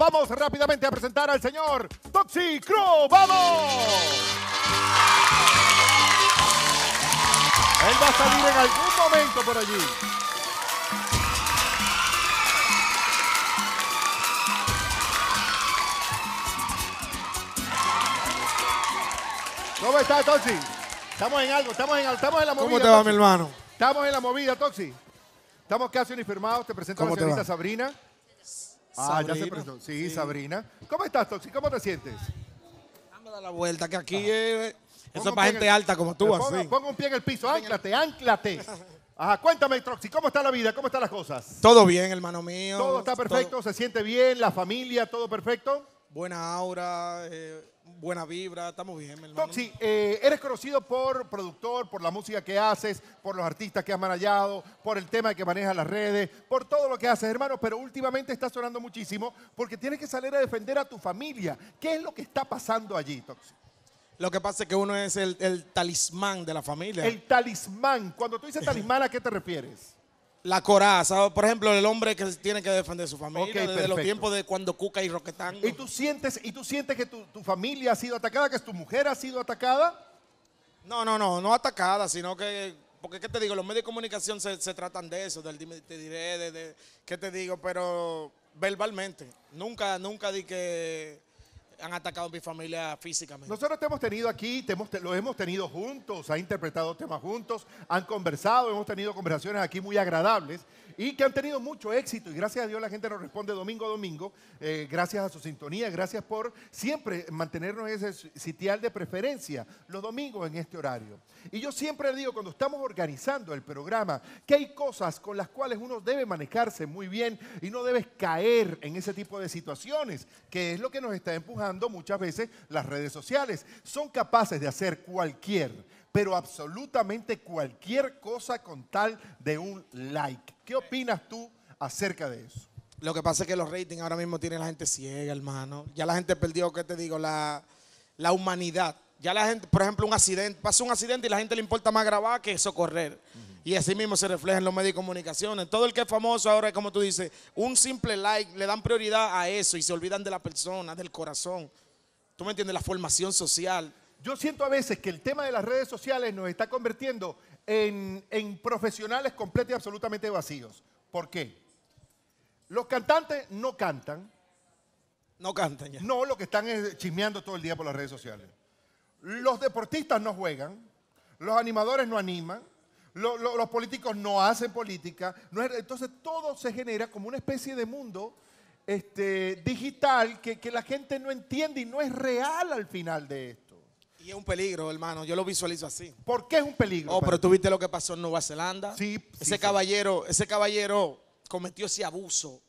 Vamos rápidamente a presentar al señor Toxi Crow. ¡Vamos! Él va a salir en algún momento por allí. ¿Cómo está, Toxi? Estamos en algo, estamos en estamos en la movida. ¿Cómo te va, mi hermano? Estamos en la movida, Toxi. Estamos casi uniformados. Te presento a la señorita Sabrina. Ah, ya se presentó. Sí, Sabrina. ¿Cómo estás, Toxi? ¿Cómo te sientes? Dame la vuelta, que aquí ah. es, eh, eso es para gente alta como tú, así. Pongo un pie en el piso, ánclate, ánclate. Ajá, cuéntame, Toxi, ¿cómo está la vida? ¿Cómo están las cosas? Todo bien, hermano mío. Todo está perfecto, se siente bien, la familia, todo perfecto. Buena aura, eh, buena vibra, estamos bien, hermano. Toxi, eh, eres conocido por productor, por la música que haces, por los artistas que has manejado, por el tema que manejas las redes, por todo lo que haces, hermano, pero últimamente estás sonando muchísimo porque tienes que salir a defender a tu familia. ¿Qué es lo que está pasando allí, Toxi? Lo que pasa es que uno es el, el talismán de la familia. El talismán. Cuando tú dices talismán, ¿a qué te refieres? La coraza, por ejemplo, el hombre que tiene que defender su familia okay, desde los tiempos de cuando Cuca y Roquetán. ¿Y tú sientes, y tú sientes que tu, familia ha sido atacada, que tu mujer ha sido atacada? No, no, no, no atacada, sino que, porque qué te digo, los medios de comunicación se, tratan de eso, del te diré, de, qué te digo, pero verbalmente, nunca, nunca di que han atacado a mi familia físicamente. Nosotros te hemos tenido aquí, lo hemos tenido juntos, ha interpretado temas juntos, han conversado, hemos tenido conversaciones aquí muy agradables y que han tenido mucho éxito. Y gracias a Dios la gente nos responde domingo a domingo. Eh, gracias a su sintonía, gracias por siempre mantenernos ese sitial de preferencia los domingos en este horario. Y yo siempre digo, cuando estamos organizando el programa, que hay cosas con las cuales uno debe manejarse muy bien y no debes caer en ese tipo de situaciones, que es lo que nos está empujando muchas veces las redes sociales. Son capaces de hacer cualquier pero absolutamente cualquier cosa con tal de un like. ¿Qué opinas tú acerca de eso? Lo que pasa es que los ratings ahora mismo tienen la gente ciega, hermano. Ya la gente perdió, ¿qué te digo? La, humanidad. Ya la gente, por ejemplo, un accidente, pasa un accidente y la gente le importa más grabar que socorrer. Y así mismo se refleja en los medios de comunicación. Todo el que es famoso ahora, es como tú dices, un simple like, le dan prioridad a eso y se olvidan de la persona, del corazón. ¿Tú me entiendes? La formación social. Yo siento a veces que el tema de las redes sociales nos está convirtiendo en, profesionales completos y absolutamente vacíos. ¿Por qué? Los cantantes no cantan. No cantan ya. No, lo que están es chismeando todo el día por las redes sociales. Los deportistas no juegan. Los animadores no animan. Los, políticos no hacen política. No entonces todo se genera como una especie de mundo este, digital que la gente no entiende y no es real al final de esto es un peligro, hermano. Yo lo visualizo así. ¿Por qué es un peligro? Oh, pero tú viste lo que pasó en Nueva Zelanda. Sí, ese caballero, ese caballero cometió ese abuso.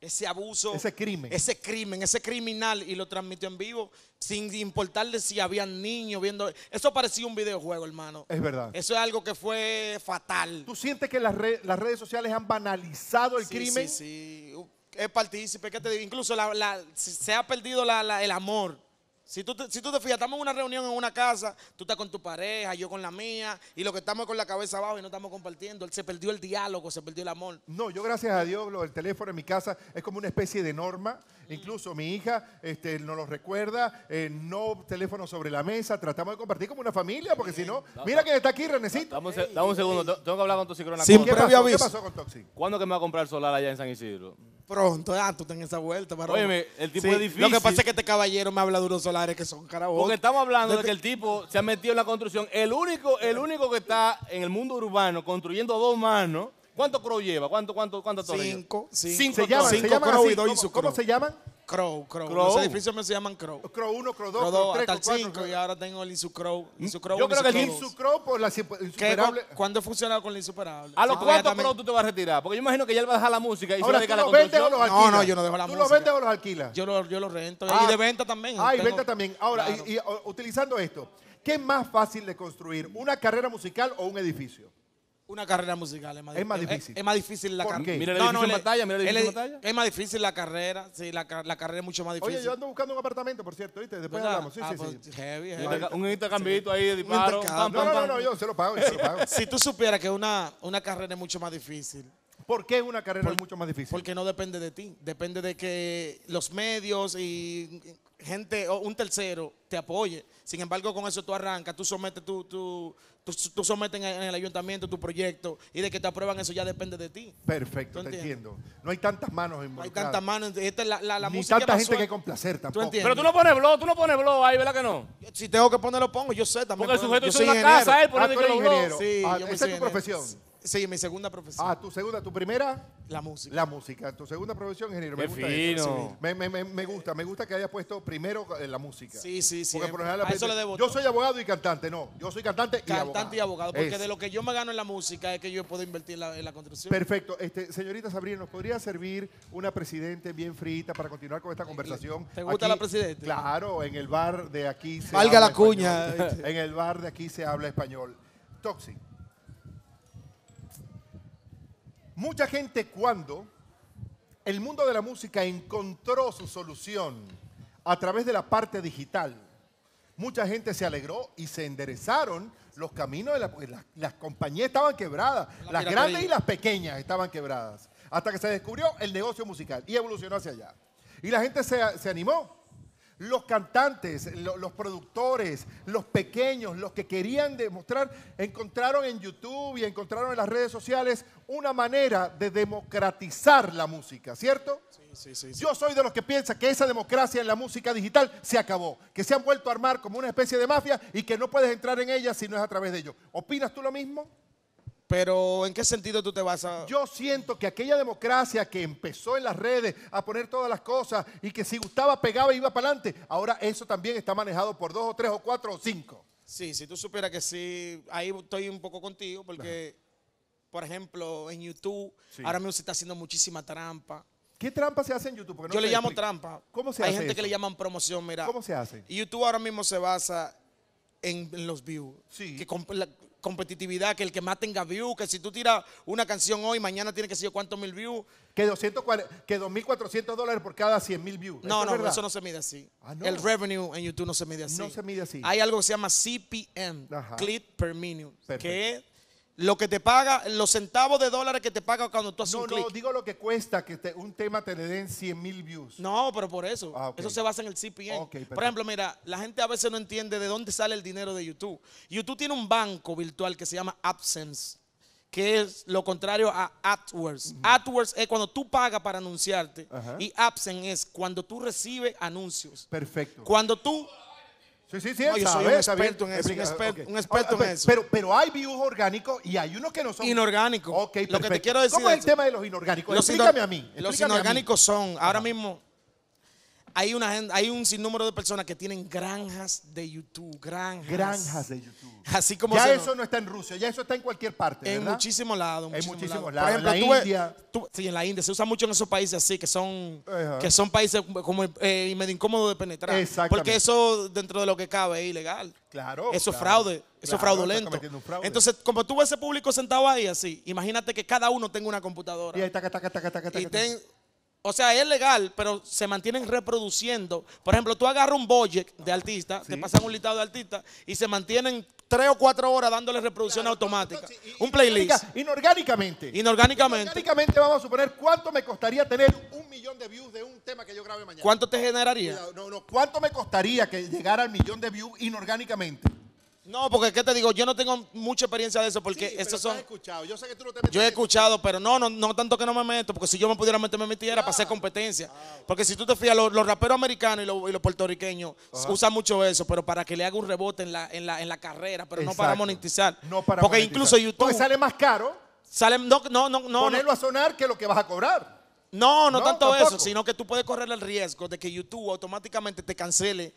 Ese abuso. Ese crimen. Ese crimen, ese criminal. Y lo transmitió en vivo. Sin importarle si había niños viendo. Eso parecía un videojuego, hermano. Es verdad. Eso es algo que fue fatal. ¿Tú sientes que las, redes sociales han banalizado el crimen? Sí, sí. Es partícipe. ¿qué te digo? Incluso se ha perdido el amor si tú, te, si tú te fijas, estamos en una reunión en una casa, tú estás con tu pareja, yo con la mía, y lo que estamos con la cabeza abajo y no estamos compartiendo. se perdió el diálogo, se perdió el amor. No, yo gracias a Dios, el teléfono en mi casa es como una especie de norma. Incluso mi hija este, nos lo recuerda, eh, no teléfono sobre la mesa, tratamos de compartir como una familia, porque si no, mira que está aquí, Renecito. Dame, un segundo, tengo que hablar con tu psicóloga. ¿Qué pasó con Toxic? ¿Cuándo que me va a comprar el solar allá en San Isidro? pronto, ya ah, tú tenés esa vuelta, maro. Oye, el tipo es difícil. Lo que pasa es que este caballero me habla de unos solares que son carabosos. Porque estamos hablando de, que el tipo se ha metido en la construcción. El único, el único que está en el mundo urbano construyendo dos manos. ¿Cuánto crow lleva? ¿Cuánto, cuánto, cuánto Cinco. Cinco, cinco, se crow y ¿Cómo, se llaman? Crow, Crow. Crow. Los edificios me se llaman Crow. Crow 1, Crow 2, Crow 2, Crow el y ahora tengo el insucrow, mm. Crow. Yo creo que el Crow por la insuperable. ¿Cuándo he funcionado con la insuperable? ¿A los cuánto Crow tú te vas a retirar? Porque yo imagino que ya él va a dejar la música y va a la No, no, yo no dejo la música. ¿Tú lo vendes o los alquilas? Yo los yo lo rento. Ah. Y de venta también. Ah, y venta también. Ahora, y, utilizando esto, ¿qué es más fácil de construir? ¿Una carrera musical o un edificio? una carrera musical. Es más, es más difícil. Es, más difícil la carrera. Mira no, no, es batalla, mira en batalla. Es más difícil la carrera, sí, la, la, carrera es mucho más difícil. Oye, yo ando buscando un apartamento, por cierto, ¿viste? Después ¿verdad? hablamos. Sí, ah, sí, pues, sí. Heavy, Un intercambio ahí de disparo. no, no, no, yo se lo pago, yo se lo pago. si tú supieras que una, una carrera es mucho más difícil. ¿Por qué una carrera es mucho más difícil? Porque no depende de ti, depende de que los medios y gente o un tercero te apoye. Sin embargo, con eso tú arrancas, tú sometes, tú, tú, tú, sometes en el, ayuntamiento tu proyecto y de que te aprueban eso ya depende de ti. Perfecto, te entiendo. No hay tantas manos involucradas. hay tantas manos. Esta la, la, la tanta gente que complacer tampoco. Pero tú no pones blog, tú no pones blog ahí, ¿verdad que no? Si tengo que ponerlo, pongo. Yo sé también. Porque el sujeto una casa, él pone ah, que lo Sí, ah, esa es tu profesión. Sí, mi segunda profesión. Ah, tu segunda, tu primera. La música. La música. Tu segunda profesión, ingeniero. me gusta fino. Me, gusta, me gusta que hayas puesto primero eh, la música. Sí, sí, sí. por Yo soy abogado y cantante, no. Yo soy cantante y abogado. Cantante y abogado. Porque de lo que yo me gano en la música es que yo puedo invertir en la, construcción. Perfecto. Este, señorita Sabrina, ¿nos podría servir una presidente bien frita para continuar con esta conversación? ¿Te gusta la presidente? Claro, en el bar de aquí se Valga la cuña. en el bar de aquí se habla español. Toxic. Mucha gente cuando el mundo de la música encontró su solución a través de la parte digital, mucha gente se alegró y se enderezaron los caminos de las, compañías estaban quebradas, las grandes y las pequeñas estaban quebradas, hasta que se descubrió el negocio musical y evolucionó hacia allá. Y la gente se animó los cantantes, los productores, los pequeños, los que querían demostrar, encontraron en YouTube y encontraron en las redes sociales una manera de democratizar la música, ¿cierto? Sí, sí, sí, Yo soy de los que piensa que esa democracia en la música digital se acabó, que se han vuelto a armar como una especie de mafia y que no puedes entrar en ella si no es a través de ellos. ¿Opinas tú lo mismo? Pero ¿en qué sentido tú te vas a...? Yo siento que aquella democracia que empezó en las redes a poner todas las cosas y que si gustaba pegaba iba para adelante, ahora eso también está manejado por dos o tres o cuatro o cinco. Sí, si tú supieras que sí, ahí estoy un poco contigo porque, por ejemplo, en YouTube ahora mismo se está haciendo muchísima trampa. ¿Qué trampa se hace en YouTube? Yo le llamo trampa. ¿Cómo se Hay hace? Hay gente que le llaman promoción, mira. ¿Cómo se hace? YouTube ahora mismo se basa en, los views. Sí. Que competitividad, que el que más tenga views, que si tú tiras una canción hoy, mañana tiene que ser cuántos mil views. Que, que 2.400 dólares por cada 100 mil views. No, no, eso no se mide así. Ah, el revenue en YouTube no se mide así. No se mide así. Hay algo que se llama CPM, Click Clip Per Minute, que lo que te paga, los centavos de dólares que te paga cuando tú haces un No, digo lo que cuesta que un tema te le den 100 mil views. No, pero por eso. Ah, eso se basa en el CPM. por ejemplo, mira, la gente a veces no entiende de dónde sale el dinero de YouTube. YouTube tiene un banco virtual que se llama Absense que es lo contrario a AdWords. AdWords es cuando tú pagas para anunciarte y AdSense es cuando tú recibes anuncios. Perfecto. Cuando tú... Sí, sí, sí. yo soy un experto en eso. Un experto, ah, en eso. Pero, pero hay virus orgánicos y hay unos que no son. Inorgánicos. lo que te quiero decir. ¿Cómo es el tema de los inorgánicos? Explícame a mí. los inorgánicos son, ahora mismo, hay, una, hay un sinnúmero de personas que tienen granjas de YouTube, granjas. Granjas de YouTube. Así como ya eso no, está en Rusia, ya eso está en cualquier parte. En muchísimos lados. En muchísimos lados. Por ejemplo, en la India. sí, en la India. Se usa mucho en esos países así, que son, que son países como eh, medio incómodos de penetrar. Porque eso, dentro de lo que cabe, es ilegal. Claro. Eso es fraude, eso es fraudulento. Entonces, como tú ves ese público sentado ahí así, imagínate que cada uno tenga una computadora. Y, ahí, está, taca, está. y ten, o sea, es legal, pero se mantienen reproduciendo. Por ejemplo, tú agarras un budget de artista te pasan un listado de artista y se mantienen tres o cuatro horas dándole reproducción automática. un playlist. Inorgánicamente. Inorgánicamente. Inorgánicamente vamos a suponer cuánto me costaría tener un millón de views de un tema que yo grabe mañana. ¿Cuánto te generaría? No, no, ¿cuánto me costaría que llegara al millón de views inorgánicamente? No, porque qué te digo, yo no tengo mucha experiencia de eso porque sí, esos son. Escuchado. Yo sé que tú no te metes Yo he escuchado, pero no, no, no tanto que no me meto, porque si yo me pudiera meter me metiera para hacer ah. competencia. Ah, porque si tú te fijas, los, raperos americanos y los, y puertorriqueños usan mucho eso, pero para que le haga un rebote en la, en la, carrera, pero no para monetizar. No para porque incluso YouTube. Porque sale más caro. Sale, no, no, no, no. Ponerlo a sonar que lo que vas a cobrar. No, no, tanto eso, sino que tú puedes correr el riesgo de que YouTube automáticamente te cancele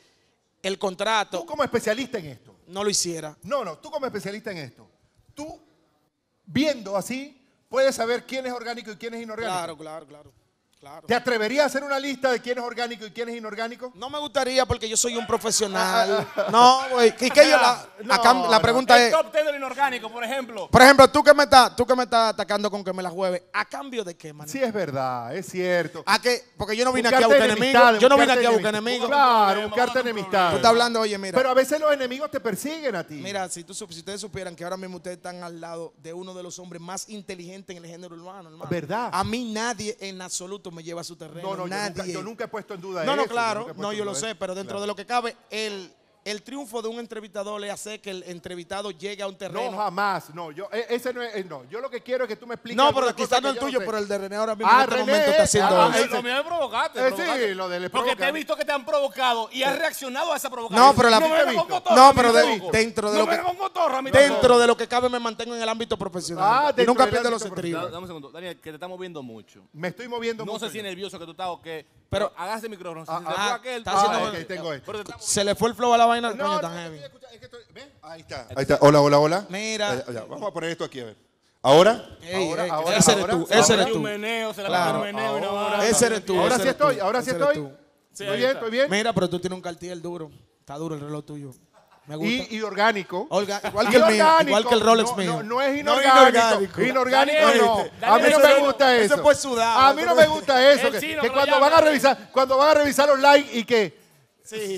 el contrato. Tú como especialista en esto no lo hiciera. No, no, tú como especialista en esto, tú viendo así, puedes saber quién es orgánico y quién es inorgánico. Claro, claro, claro. ¿Te atreverías a hacer una lista de quién es orgánico y quién es inorgánico? No me gustaría porque yo soy un profesional. Ah, ah, ah. no, güey. ¿Y que la, la pregunta es. El top inorgánico, por ejemplo. Por ejemplo, tú que me estás, tú que me estás atacando con que me la jueves, ¿a cambio de qué, man? Sí, es verdad, es cierto. ¿A qué? Porque yo no vine aquí a buscar enemigos. Yo no vine aquí a buscar enemigos. Claro, buscarte enemistad. Tú estás hablando, oye, mira. Pero a veces los enemigos te persiguen a ti. Mira, si, tú, si ustedes supieran que ahora mismo ustedes están al lado de uno de los hombres más inteligentes en el género humano, hermano. ¿Verdad? A mí nadie en absoluto me lleva a su terreno. No, no, Nadie. Yo, nunca, he puesto en duda no, eso. No, no, claro. no, yo lo sé, pero dentro de lo que cabe, él el triunfo de un entrevistador le hace que el entrevistado llegue a un terreno. No, jamás, no. Yo, e, ese no es, eh, no. Yo lo que quiero es que tú me expliques. No, pero quizás no el tuyo, pero el de René ahora mismo ah, en este René, momento está eh, haciendo ah, eso. Lo mío me provocarte. provocado. Eh, sí, lo de Porque te he visto que te han provocado y has reaccionado a esa provocación. No, pero la no, no pero dentro de lo que dentro de lo que cabe me mantengo en el ámbito profesional. Ah, y nunca pierdo los estribos. Dame un segundo, Daniel, que te está moviendo mucho. Me estoy moviendo mucho. No sé si nervioso que tú estás o qué. Pero hágase el micrófono. Si ah, se ah, aquel, está haciendo- tengo este. Se le fue el flow a la vaina, coño, tan heavy. es que ¿ven? Ahí está, ahí este- está. Hola, hola, hola. Mira. Eh, ya, vamos a poner esto aquí, a ver. ¿Ahora? ahora, ahora, ese eres tú, ese eres tú. Meneo, se la Claro, meneo ahora. Ese eres tú. Ahora sí estoy, ahora sí estoy. ¿Estoy bien? ¿Estoy bien? Mira, pero tú tienes un cartel duro. Está duro el reloj tuyo. Y, orgánico. igual, que el igual que el Rolex no, mío. No, es inorgánico. inorgánico. no. A mí no me gusta eso. A mí no me gusta eso. Que, cuando van a revisar, cuando van a revisar online y que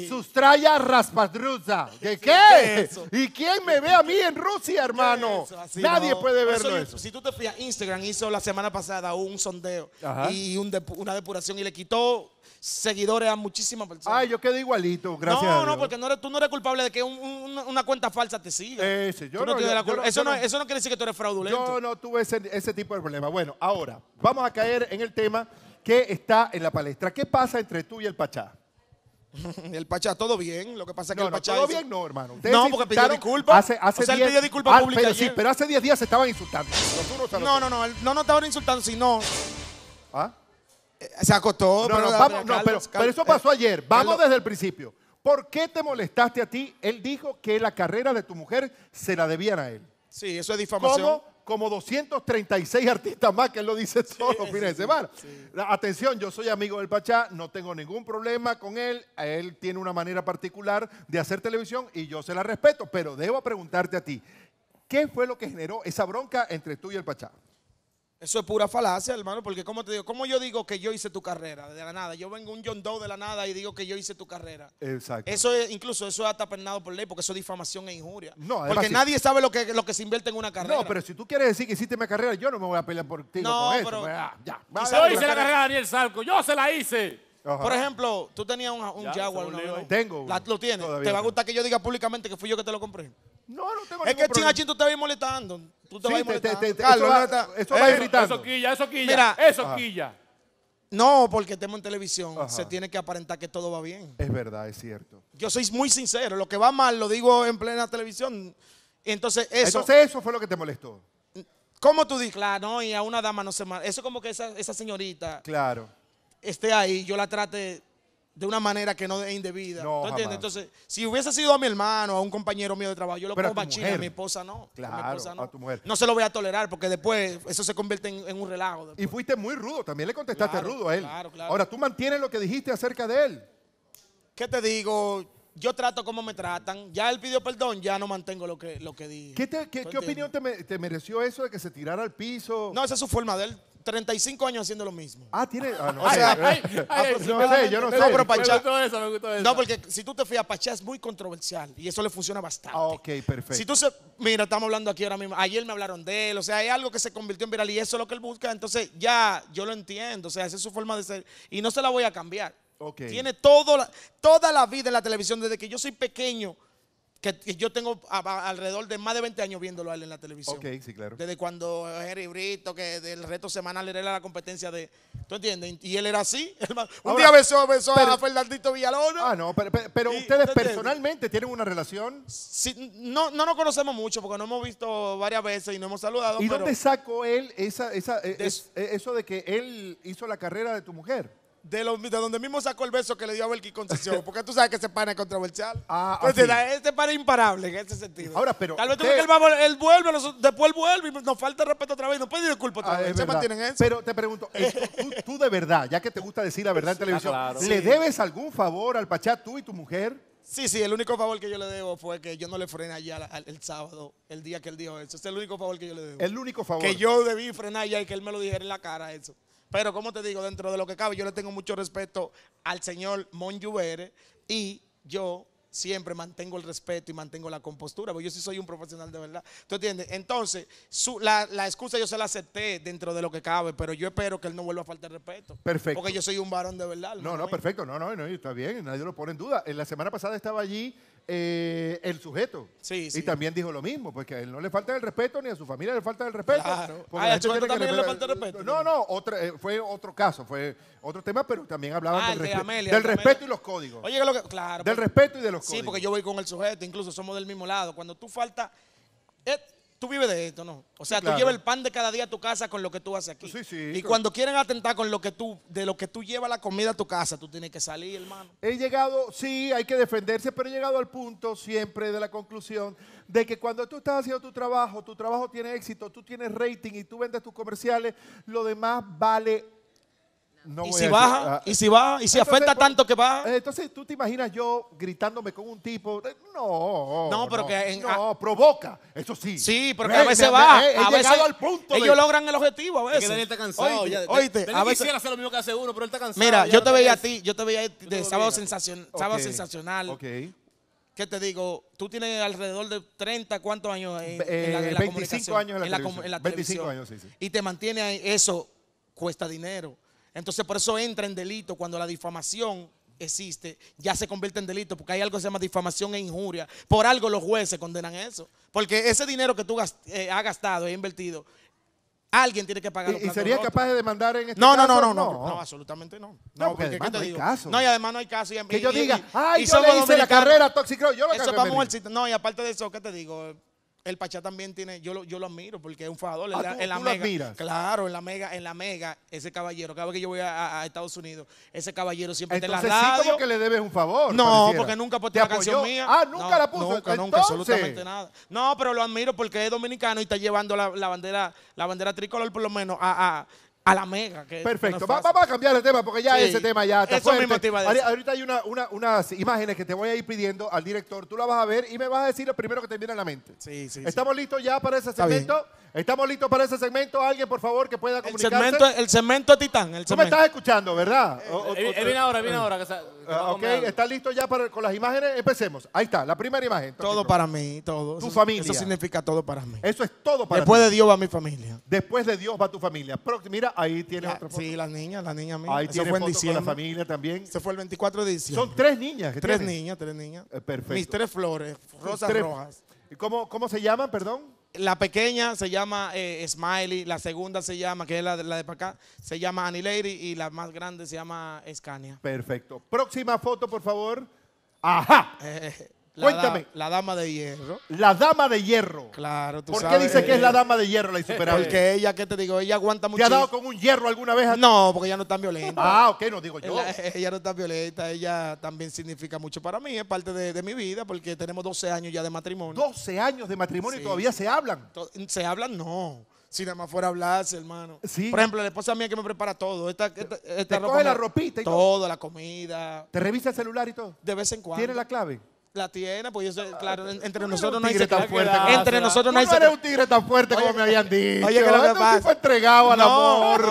sustraya raspadruza. ¿De ¿Qué ¿Y quién me ve a mí en Rusia, hermano? Nadie puede verlo eso. Si tú te fijas, Instagram hizo la semana pasada un sondeo y una depuración y le quitó seguidores a muchísimas personas. Ay, yo quedo igualito, gracias. No, a Dios. no, porque no eres, tú no eres culpable de que una cuenta falsa te siga. eso, no, quiere decir que tú eres fraudulento. Yo no tuve ese, ese tipo de problema. Bueno, ahora vamos a caer en el tema que está en la palestra. ¿Qué pasa entre tú y el Pachá? el Pachá, todo bien. Lo que pasa es que el Pachá. No, todo bien, no, hermano. no, porque pidió disculpas. Hace, hace o pidió disculpas ah, Pero, sí, pero hace 10 días se estaban insultando. no, no, no, no, no estaban insultando, sino. ¿Ah? Se acostó pero, eso pasó eh, ayer. Vamos desde el principio. ¿Por qué te molestaste a ti? Él dijo que la carrera de tu mujer se la debían a él. Sí, eso es difamación. Como 236 artistas más que él lo dice todos de semana. Atención, yo soy amigo del Pachá, no tengo ningún problema con él. Él tiene una manera particular de hacer televisión y yo se la respeto, pero debo preguntarte a ti, ¿qué fue lo que generó esa bronca entre tú y el Pachá? Eso es pura falacia, hermano, porque como te digo, ¿cómo yo digo que yo hice tu carrera de la nada? Yo vengo un John Doe de la nada y digo que yo hice tu carrera. Exacto. Eso es, incluso eso está hasta por ley, porque eso es difamación e injuria. porque nadie sabe lo que, lo que se invierte en una carrera. No, pero si tú quieres decir que hiciste mi carrera, yo no me voy a pelear por ti. No, con pero, eso. Pues, ah, ya, Yo hice la carrera. de Daniel Salco, yo se la hice. Por ejemplo, tú tenías un, Jaguar. No, Tengo. lo tienes. ¿Te va a gustar que yo diga públicamente que fui yo que te lo compré? No, no tengo Es que chingachín tú te vas molestando eso quilla, eso quilla. eso No, porque estemos en televisión, se tiene que aparentar que todo va bien. Es verdad, es cierto. Yo soy muy sincero, lo que va mal lo digo en plena televisión. Entonces eso, eso fue lo que te molestó. ¿Cómo tú dices? Claro, no, y a una dama no se mal. Eso como que esa, esa señorita. Claro. Esté ahí, yo la trate de una manera que no es indebida. No, Entonces, si hubiese sido a mi hermano, a un compañero mío de trabajo, yo lo pongo a, a mi esposa no. a no. No se lo voy a tolerar porque después eso se convierte en, un relajo. Y fuiste muy rudo, también le contestaste rudo a él. Ahora, tú mantienes lo que dijiste acerca de él. ¿Qué te digo? Yo trato como me tratan. Ya él pidió perdón, ya no mantengo lo que, lo que dije. ¿Qué, qué, opinión te, te mereció eso de que se tirara al piso? No, esa es su forma de él. 35 años haciendo lo mismo. Ah, tiene. Ah, no, ah, pues, o sea, yo no sé. No, pero No, porque si tú te fijas, Pachá es muy controversial y eso le funciona bastante. Ah, ok, perfecto. Si tú se, mira, estamos hablando aquí ahora mismo. Ayer me hablaron de él, o sea, hay algo que se convirtió en viral y eso es lo que él busca. Entonces, ya yo lo entiendo, o sea, esa es su forma de ser y no se la voy a cambiar. Ok Tiene todo toda la vida en la televisión desde que yo soy pequeño que, yo tengo alrededor de más de 20 años viéndolo a él en la televisión. Ok, sí, claro. Desde cuando Jerry Brito, que del reto semanal era la competencia de. ¿Tú entiendes? Y él era así. un día besó, besó pero, a Fernandito Ah, no, pero, pero, ustedes personalmente tienen una relación. Sí, no, no nos conocemos mucho porque nos hemos visto varias veces y nos hemos saludado. ¿Y dónde sacó él esa, esa eso de que él hizo la carrera de tu mujer? de, donde mismo sacó el beso que le dio a Belki Concesión, porque tú sabes que se pana es controversial. Ah, ah este pana imparable en ese sentido. Ahora, pero. Tal vez tú que él, vuelve, después él vuelve y nos falta respeto otra vez, nos decir disculpas otra ah, vez. Se Pero te pregunto, tú, de verdad, ya que te gusta decir la verdad en televisión, ah, ¿le debes algún favor al Pachá tú y tu mujer? Sí, sí, el único favor que yo le debo fue que yo no le frené allá el, sábado, el día que él dijo eso. Ese es el único favor que yo le debo. El único favor. Que yo debí frenar allá y que él me lo dijera en la cara, eso. Pero como te digo, dentro de lo que cabe, yo le tengo mucho respeto al señor Monjuvere y yo siempre mantengo el respeto y mantengo la compostura, porque yo sí soy un profesional de verdad. ¿Tú entiendes? Entonces, su, la, la, excusa yo se la acepté dentro de lo que cabe, pero yo espero que él no vuelva a faltar respeto. Perfecto. Porque yo soy un varón de verdad. No, no, perfecto. No, no, no, está bien, nadie lo pone en duda. En la semana pasada estaba allí eh, el sujeto. Sí, sí. Y también dijo lo mismo, porque a él no le falta el respeto ni a su familia le falta el respeto. Ah, el también le falta el respeto. No, no, eh, fue otro caso, fue otro tema, pero también hablaba ah, del, respeto y los códigos. Oye, lo que... claro. Del pues. respeto y de los códigos. Sí, porque yo voy con el sujeto, incluso somos del mismo lado. Cuando tú faltas eh, tú vives de esto, ¿no? O sea, tú llevas el pan de cada día a tu casa con lo que tú haces aquí. Sí, sí, y cuando quieren atentar con lo que tú, de lo que tú llevas la comida a tu casa, tú tienes que salir, hermano. He llegado, sí, hay que defenderse, pero he llegado al punto siempre de la conclusión de que cuando tú estás haciendo tu trabajo, tu trabajo tiene éxito, tú tienes rating y tú vendes tus comerciales, lo demás vale Ah, y, si baja, y si baja, y si afecta tanto que va. Entonces, ¿tú te imaginas yo gritándome con un tipo? No. No, pero que. no, provoca, eso sí. Sí, porque a veces va, a veces, al punto ellos logran el objetivo a veces. que cansado. a veces... hacer lo mismo que hace uno, pero él está cansado. Mira, yo te veía a ti, yo te veía de sábado, sábado sensacional. Ok. ¿Qué te digo? Tú tienes alrededor de 30, ¿cuántos años en, en la, en 25 años en la, en la televisión. 25 años, sí, sí. Y te mantiene ahí. Eso cuesta dinero. Entonces por eso entra en delito cuando la difamación existe, ya se convierte en delito, porque hay algo que se llama difamación e injuria. Por algo los jueces condenan eso, porque ese dinero que tú eh, has gastado e invertido, alguien tiene que pagarlo. ¿Y, sería capaz de demandar en este no, No, no, no, no, no, absolutamente no. No, porque, además pues, no hay caso. No, y además no hay caso. que yo diga, ay, y yo le hice la carrera Toxicro Yo eso No, y aparte de eso, ¿qué te digo? El Pachá también tiene, yo lo, yo lo admiro porque es un fajador. Ah, en la, tú, lo Claro, en la mega, en la mega, ese caballero, cada vez que yo voy a, Estados Unidos, ese caballero siempre te la radio. como que le debes un favor. No, porque nunca puso la canción mía. Ah, nunca la puso. Nunca, absolutamente nada. No, pero lo admiro porque es dominicano y está llevando la, bandera, la bandera tricolor por lo menos a a la mega. Que Perfecto. vamos a cambiar el tema porque ya ese tema ya está Eso Ahorita hay unas imágenes que te voy a ir pidiendo al director. Tú la vas a ver y me vas a decir lo primero que te viene a la mente. Sí, sí. ¿Estamos listos ya para ese segmento? ¿Estamos listos para ese segmento? Alguien, por favor, que pueda comunicarse. El segmento, el Titán. El Tú me estás escuchando, ¿verdad? Eh, eh viene ahora, viene eh. ahora. Ah, ok, ¿estás listo ya para, con las imágenes? Empecemos. Ahí está, la primera imagen. Todo para mí, todo. Tu familia. Eso significa todo para mí. Eso es todo para Después de Dios va mi familia. Después de Dios va tu familia. Mira, ahí tiene otra Sí, las niñas, las niñas mías. Ahí tiene fue la familia también. Se fue el 24 de diciembre. Son tres niñas Tres niñas, tres niñas. Eh, perfecto. Mis tres flores, rosas rojas. ¿Y cómo, cómo se llaman, perdón? La pequeña se llama eh, Smiley, la segunda se llama, que es la de, la de para acá, se llama Annie Lady y la más grande se llama Scania. Perfecto. Próxima foto, por favor. Ajá. Eh, Cuéntame. la dama de hierro. La dama de hierro. Claro, tú ¿Por qué dice que es la dama de hierro la insuperable? Porque ella, ¿qué te digo? Ella aguanta mucho. ¿Te ha dado con un hierro alguna vez? No, porque ella no está violenta. ah, ok, no digo yo. Ella, no está violenta. Ella también significa mucho para mí. Es parte de, mi vida porque tenemos 12 años ya de matrimonio. 12 años de matrimonio y todavía se hablan. Se hablan, no. Si nada más fuera a hablarse, hermano. Sí. Por ejemplo, la esposa mía que me prepara todo. Esta, te coge la ropita y todo. Todo, la comida. ¿Te revisa el celular y todo? De vez en cuando. ¿Tiene la clave? La tiene, pues yo ah, claro, entre nosotros no hay tan fuerte Entre nosotros no hay un tigre tan fuerte como me habían dicho. Oye, que entregado al amor.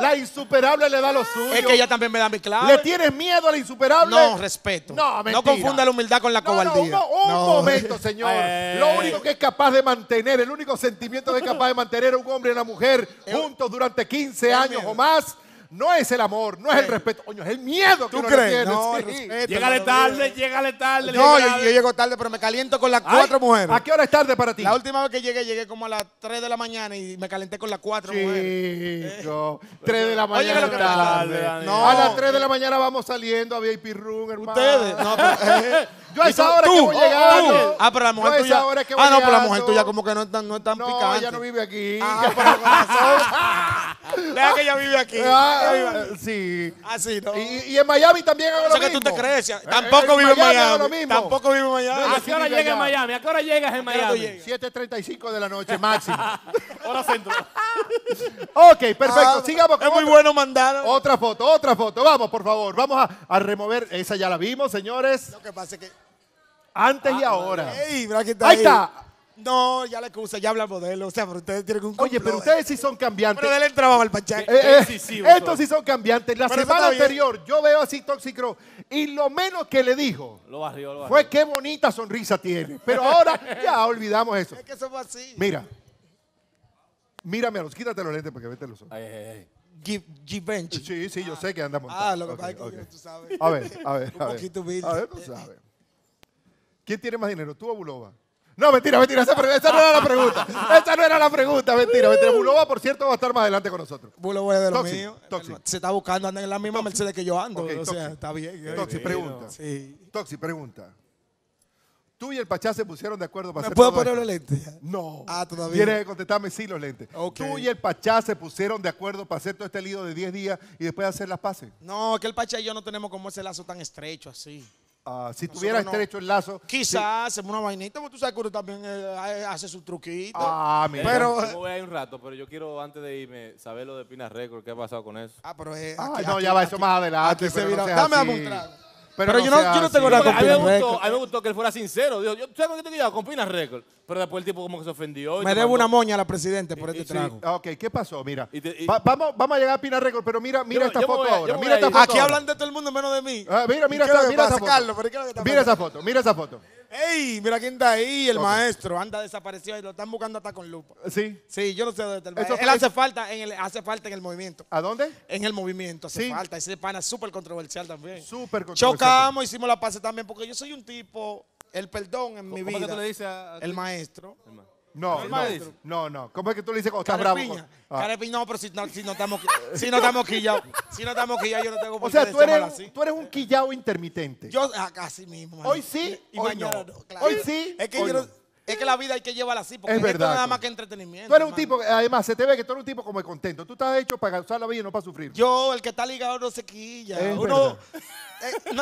la insuperable le da lo suyo. Es que ella también me da mi clave. ¿Le tienes miedo a la insuperable? No, respeto. No, confunda la humildad con la cobardía. un momento, señor. Lo único que es capaz de mantener, el único sentimiento que es capaz de mantener un hombre y una mujer juntos durante 15 años o más no es el amor, no es el respeto, coño, es el miedo que ¿Tú crees? No, Llégale tarde, llégale tarde. No, yo, llego tarde, pero me caliento con las cuatro mujeres. ¿A qué hora es tarde para ti? La última vez que llegué, llegué como a las 3 de la mañana y me calenté con las cuatro mujeres. Yo, 3 de la mañana. tarde. No. A las 3 de la mañana vamos saliendo había VIP Room, Ustedes. No, eh, Yo a esa hora que voy llegando. Ah, pero la mujer tuya. que ah, no, pero la mujer tuya como que no es tan, no es tan No, ella no vive aquí. Ah, Deja que ella vive aquí. Ah, Sí. Así, ¿no? Y, en Miami también ahora mismo. ¿Sabes tú te crees. Eh, Tampoco vive en Miami. Tampoco vive en Miami. ¿A qué hora llegas en Miami? ¿A qué hora llegas en Miami? 7.35 de la noche máximo. hora centro. ok, perfecto. Ah, Sigamos con Es muy bueno mandar. Otra foto, otra foto. Vamos, por favor. Vamos a, a remover. Esa ya la vimos, señores. Lo que pasa es que... Antes y ah, ahora. ahí está. No, ya la excusa, ya habla modelo. O sea, pero ustedes tienen un Oye, pero ustedes sí son cambiantes. Pero él trabajo al Pachán. Eh, eh, estos sí son cambiantes. La semana anterior yo veo así Tóxico y lo menos que le dijo fue qué bonita sonrisa tiene. Pero ahora ya olvidamos eso. Es que fue así. Mira, mírame los, quítate los lentes porque vete los ojos. Ay, ay, ay. G bench Sí, sí, yo sé que anda montado. Ah, lo que pasa es que tú sabes. A ver, a ver. un a ver. poquito humilde. A ver, tú sabes. ¿Quién tiene más dinero, tú o Buloba? No, mentira, mentira, esa, no era la pregunta. Esa no era la pregunta, mentira, mentira. Uh. Bulova, por cierto, va a estar más adelante con nosotros. Buloba es de los míos. Se está buscando, anda en la misma merced Mercedes que yo ando. o sea, está bien. Toxi, pregunta. Sí. Toxi, pregunta. Tú y el Pachá se pusieron de acuerdo para ¿Me hacer puedo poner los lentes? No. Ah, todavía. Tienes que contestarme sí los lentes. Tú y el Pachá se pusieron de acuerdo para hacer todo este lío de 10 días y después hacer las paces. No, que el Pachá y yo no tenemos como ese lazo tan estrecho así. Ah, si tuviera estrecho el lazo. Quizás sí. una vainita, porque tú sabes que uno también eh, hace su truquito. Ah, mira. Pero, eh, voy a ir un rato, pero yo quiero antes de irme saber lo de Pina Record, qué ha pasado con eso. Ah, pero es eh, no, ya va, eso más adelante. dame a mostrar. Pero, yo, no, yo, no, tengo nada con Pina A mí me gustó que él fuera sincero. Dijo, yo tengo que te cuidado con Pina Records. Pero después el tipo como que se ofendió. me debo una moña a la presidente por este y, trago. Ah, ok, ¿qué pasó? Mira. vamos, vamos a llegar a Pina Records, pero mira, mira esta foto ahora. Mira esta ah, foto Aquí hablan de todo el mundo menos de mí. Ah, mira, mira, esta, mira foto. Mira esa foto. Mira esa foto. ¡Ey! Mira quién está ahí, el maestro. Anda desaparecido y lo están buscando hasta con lupa. Sí. Sí, yo no sé dónde está el Él hace falta, en el, hace falta en el movimiento. ¿A dónde? En el movimiento, hace falta. Ese pana es súper controversial también. Súper controversial. Chocamos, hicimos la pase también, porque yo soy un tipo, el perdón en mi vida. Que tú le dices el maestro. El maestro. No, no, no, no. ¿Cómo es que tú le dices cuando estás bravo? Ah. Carepiña. Ah. no, pero si no, si no estamos, si no estamos quillados, si no estamos quillados, yo no tengo por qué O sea, tú así. eres, tú eres un quillao intermitente. Yo, ah, casi mismo. Hoy sí, Y hoy no. Hoy sí, Es que yo es que la vida hay que llevarla así, porque no es nada más que entretenimiento. Tú eres un tipo, además, se te ve que tú eres un tipo como contento. Tú estás hecho para usar la vida y no para sufrir. Yo, el que está ligado no se quilla. Eh,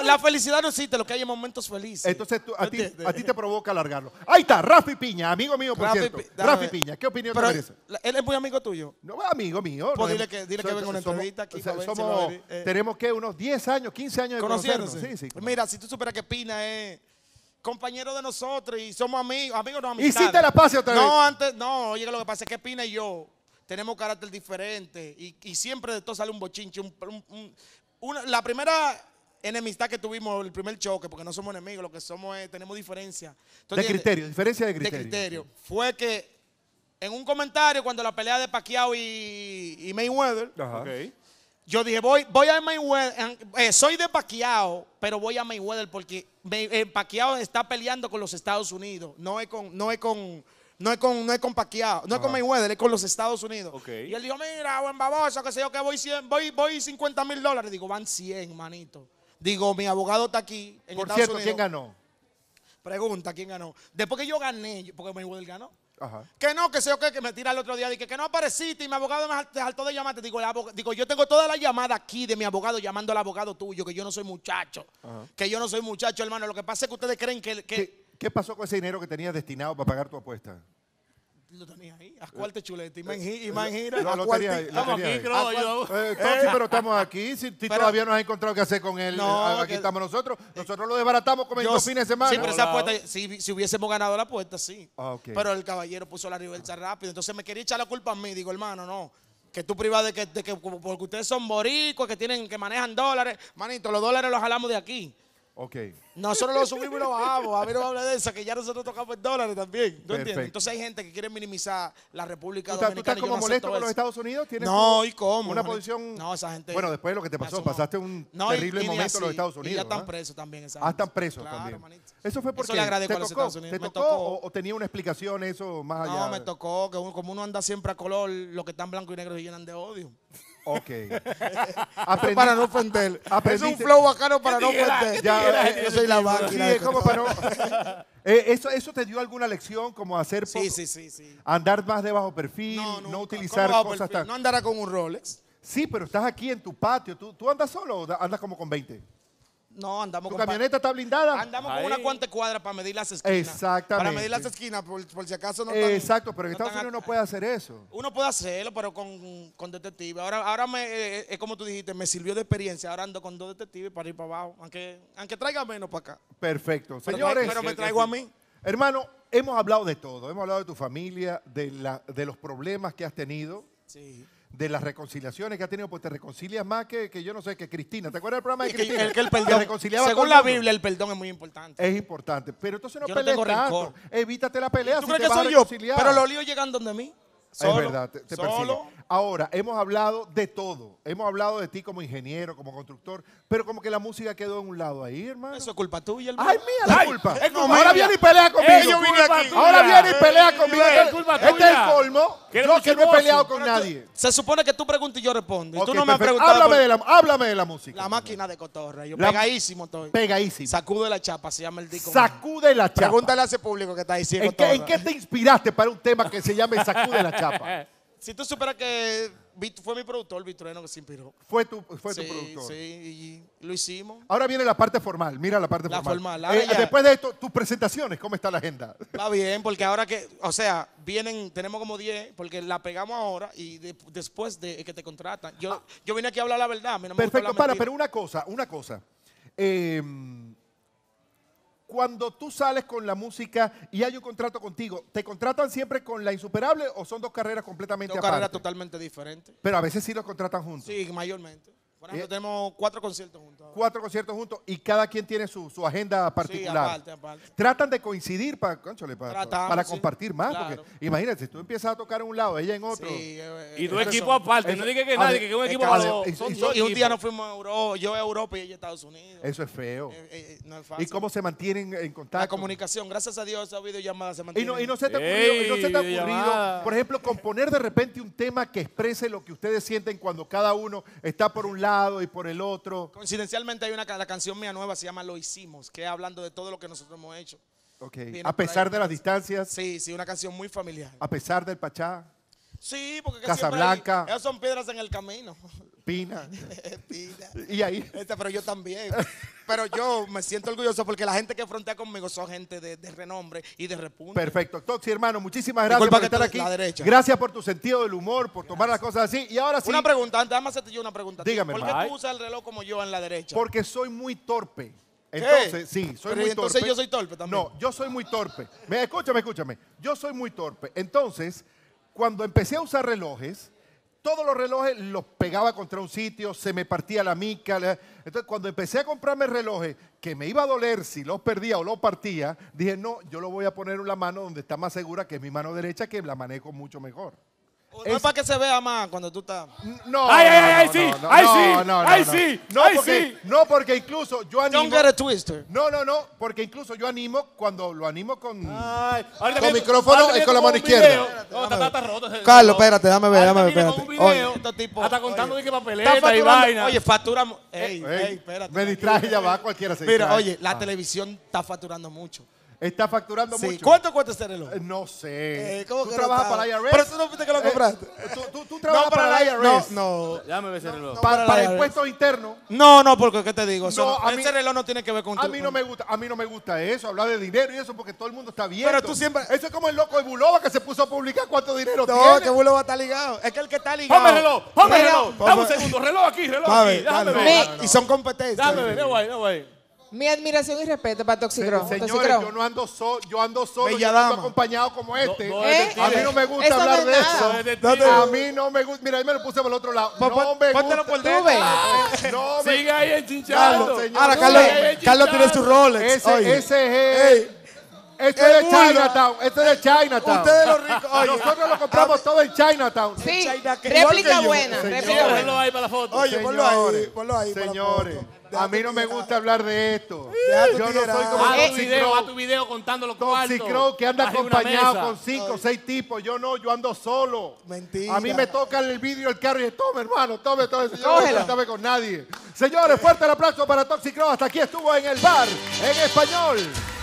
la felicidad no existe, lo que hay en momentos felices. Entonces a, ti, te provoca alargarlo. Ahí está, Rafi Piña, amigo mío, Rafi Piña, ¿qué opinión te merece? él es muy amigo tuyo. No, amigo mío. Pues dile que, venga una entrevista aquí. Eh. tenemos que unos 10 años, 15 años de conocernos? Mira, si tú superas que Pina es Compañeros de nosotros y somos amigos, amigos no amistades Hiciste la paz otra No, antes, no, oye, lo que pasa es que Pina y yo tenemos carácter diferente y, siempre de todo sale un bochinche. la primera enemistad que tuvimos, el primer choque, porque no somos enemigos, lo que somos es, tenemos diferencia. de criterio, diferencia de criterio. De criterio. Fue que en un comentario cuando la pelea de Pacquiao y, y Mayweather, okay. Yo dije, voy, voy a Mayweather, eh, soy de Paquiao, pero voy a Mayweather porque eh, está peleando con los Estados Unidos, no es con, no es con, no es con, no es con Paquiao no es con Mayweather, es con los Estados Unidos. Y él dijo, mira, buen baboso, que sé yo, que voy, voy, voy 50 mil dólares. Digo, van 100, manito. Digo, mi abogado está aquí en Por cierto, ¿quién ganó? Pregunta, ¿quién ganó? Después que yo gané, porque Mayweather ganó. Que no, que sé o qué, que me tira el otro día. Dije que no apareciste y mi abogado me saltó de llamarte. Digo, digo, yo tengo toda la llamada aquí de mi abogado llamando al abogado tuyo, que yo no soy muchacho. Que yo no soy muchacho, hermano. Lo que pasa es que ustedes creen que, ¿Qué pasó con ese dinero que tenías destinado para pagar tu apuesta? lo tenías ahí. A chuleta. Y No, lo ahí. Estamos aquí, pero estamos aquí. Si todavía no has encontrado qué hacer con él, ah, aquí estamos nosotros. Eh, nosotros lo desbaratamos como el fin fines de semana. Sí, esa si, hubiésemos ganado la apuesta, sí. Ah, pero el caballero puso la reversa rápido. Entonces me quería echar la culpa a mí. Digo, hermano, no que tú privas de que, de que, porque ustedes son boricos, que tienen, que manejan dólares. Manito, los dólares los jalamos de aquí. Ok. Nosotros lo subimos y lo bajamos. A ver, no habla de eso, que ya nosotros tocamos el dólar también. ¿No entiendes? Entonces hay gente que quiere minimizar la República ¿Tú Dominicana. ¿Tú estás como molesto con los Estados Unidos? no, ¿y cómo? Una no, posición. No, esa gente. Bueno, después de lo que te pasó, pasaste un terrible momento en los Estados Unidos. Y ya están presos también. Esa Ah, están presos claro, también. Eso fue porque. Eso le agradezco a los Estados Unidos. ¿Te tocó, o, tenía una explicación eso más allá? No, me tocó, que como uno anda siempre a color, los que están blanco y negro se llenan de odio. Ok. para no ofender. Es un flow bacano para no ofender. Ya, yo soy la Sí, es como para eh, eso, ¿Eso te dio alguna lección como hacer Sí, sí, sí, sí. andar más de bajo perfil, no, utilizar cosas tan... No andará con un Rolex. Sí, pero estás aquí en tu patio. ¿Tú, tú andas solo o andas como con 20? No, andamos con camioneta está blindada? Andamos con una cuanta cuadra para medir las esquinas. Exactamente. Para medir las esquinas, por, si acaso no Exacto, pero en Estados Unidos no puede hacer eso. Uno puede hacerlo, pero con, con detective. Ahora, ahora me, eh, eh, como tú dijiste, me sirvió de experiencia. Ahora ando con dos detectives para ir para abajo, aunque, aunque traiga menos para acá. Perfecto. Pero Señores. Pero, me traigo a mí. Hermano, hemos hablado de todo. Hemos hablado de tu familia, de, la, de los problemas que has tenido. Sí de las reconciliaciones que ha tenido, pues te reconcilias más que, yo no sé, que Cristina. ¿Te acuerdas del programa de Cristina? Que, el, según la Biblia, el perdón es muy importante. Es importante. Pero entonces no yo pelees tanto. Evítate la pelea. Pero los líos llegan donde mí. es verdad, solo. Ahora, hemos hablado de todo. Hemos hablado de ti como ingeniero, como constructor, pero como que la música quedó en un lado ahí, hermano. Eso es culpa tuya, Ay, mía, la culpa. culpa. Ahora viene y pelea conmigo. yo aquí. Ahora viene y pelea conmigo. es culpa este es el colmo. Yo que no he peleado con nadie. se supone que tú preguntas y yo respondo. Y tú no me has preguntado. Háblame, de la, música. La máquina de cotorra. Yo pegadísimo estoy. Pegadísimo. Sacude la chapa, se llama el disco. Sacude la chapa. Pregúntale a ese público que está diciendo. ¿En qué, ¿En qué te inspiraste para un tema que se llame Sacude la chapa? Si tú supieras que fue mi productor, Vitrueno, que se inspiró. Fue tu, fue sí, productor. Sí, y lo hicimos. Ahora viene la parte formal, mira la parte la formal. Eh, después de esto, tus presentaciones, ¿cómo está la agenda? Está bien, porque ahora que, o sea, vienen, tenemos como 10, porque la pegamos ahora y después de que te contratan. Yo, ah. yo vine aquí a hablar la verdad. A no me Perfecto, para, pero una cosa, una cosa. Eh, cuando tú sales con la música y hay un contrato contigo, ¿te contratan siempre con la insuperable o son dos carreras completamente carreras totalmente diferentes. Pero a veces sí los contratan juntos. Sí, mayormente. Eh, tenemos cuatro conciertos juntos. Cuatro conciertos juntos y cada quien tiene su, agenda particular. Tratan de coincidir para, compartir más. Imagínense, Porque imagínate, si tú empiezas a tocar en un lado, ella en otro. Eh, y tu equipo aparte. No digas que nadie, que un equipo aparte. Y un día nos fuimos a Europa, yo a Europa y ella a Estados Unidos. Eso es feo. Eh, no es ¿Y cómo se mantienen en contacto? La comunicación, gracias a Dios, esa videollamada se mantiene. y no se te ha ocurrido, no ocurrido, por ejemplo, componer de repente un tema que exprese lo que ustedes sienten cuando cada uno está por un lado y por el otro. Coincidencialmente hay una canción mía nueva se llama Lo hicimos, que hablando de todo lo que nosotros hemos hecho. Okay. a pesar de las distancias. Sí, sí, una canción muy familiar. A pesar del Pachá. Sí, porque Casablanca. Esas son piedras en el camino. Pina. Pina. Y ahí. pero yo también. pero yo me siento orgulloso porque la gente que frontea conmigo son gente de, renombre y de repunte. Perfecto. Toxi, hermano, muchísimas gracias por estar aquí. Gracias por tu sentido del humor, por tomar las cosas así. Y ahora sí. Una pregunta, antes, hacerte yo una pregunta. Dígame, ¿Por qué tú usas el reloj como yo en la derecha? Porque soy muy torpe. Entonces, sí, soy muy muy entonces yo soy torpe también. No, yo soy muy torpe. Me, escúchame, escúchame. Yo soy muy torpe. Entonces, cuando empecé a usar relojes, todos los relojes los pegaba contra un sitio, se me partía la mica. Entonces, cuando empecé a comprarme relojes que me iba a doler si los perdía o los partía, dije, no, yo lo voy a poner en la mano donde está más segura, que es mi mano derecha, que la manejo mucho mejor no es... para que se vea más cuando tú estás. No. Ay, ay, ay, sí. Ay, sí. Ay, sí. No, porque, no, porque incluso yo animo. Don't get a twister. No, no, no. Porque incluso yo animo cuando lo animo con. Ay, con micrófono y con la mano izquierda. No, está, roto. Carlos, espérate, dame ver, dame ver. un video, oye, este contando de que papeleta y vaina. Oye, factura eh, Ey, espérate. Me distrae y ya va cualquiera se Mira, oye, la ah. televisión está facturando mucho. Está facturando mucho. ¿Cuánto cuesta ese reloj? Eh, no sé. Eh, ¿cómo ¿Tú que trabajas para la IRS? Pero tú no fuiste que lo eh, compraste. tú, trabajas para, la IRS. No, no. Ya me ves el reloj. para, el impuestos interno? No, no, porque ¿qué te digo? a ese reloj no tiene que ver con a mí no me gusta A mí no me gusta eso, hablar de dinero y eso, porque todo el mundo está viendo. Pero tú siempre... Eso es como el loco de Bulova que se puso a publicar cuánto dinero tiene. No, que Bulova está ligado. Es que el que está ligado... el reloj! el reloj! Dame un segundo. Reloj aquí, reloj aquí. Déjame ver. Y son competencias. Dame, no, no, no, mi admiración y respeto para Toxicro. Señor, yo no ando solo, yo ando solo, no acompañado como este. ¿Eh? A mí no me gusta hablar de eso. a mí no me gusta. Mira, ahí me lo puse por el otro lado. Pa, no me gusta. por dentro. No me... ahí enchinchando. Ahora, Carlos, Carlos tiene su Rolex. Ese, ese es esto es de Chinatown. Esto es de Chinatown. Ustedes los ricos. nosotros lo compramos todo en Chinatown. Sí, réplica buena. Réplica buena. ahí para la foto. Oye, ponlo ahí. Señores. A mí no me gusta hablar de esto. Yo no soy como Toxicrow. va a tu video contándolo los Toxic Crow que anda acompañado con cinco o seis tipos. Yo no, yo ando solo. Mentira. A mí me toca el video el carro y dice, tome hermano, tome, todo, Yo no estaba con nadie. Señores, fuerte el aplauso para Toxic Hasta aquí estuvo en el bar, en español.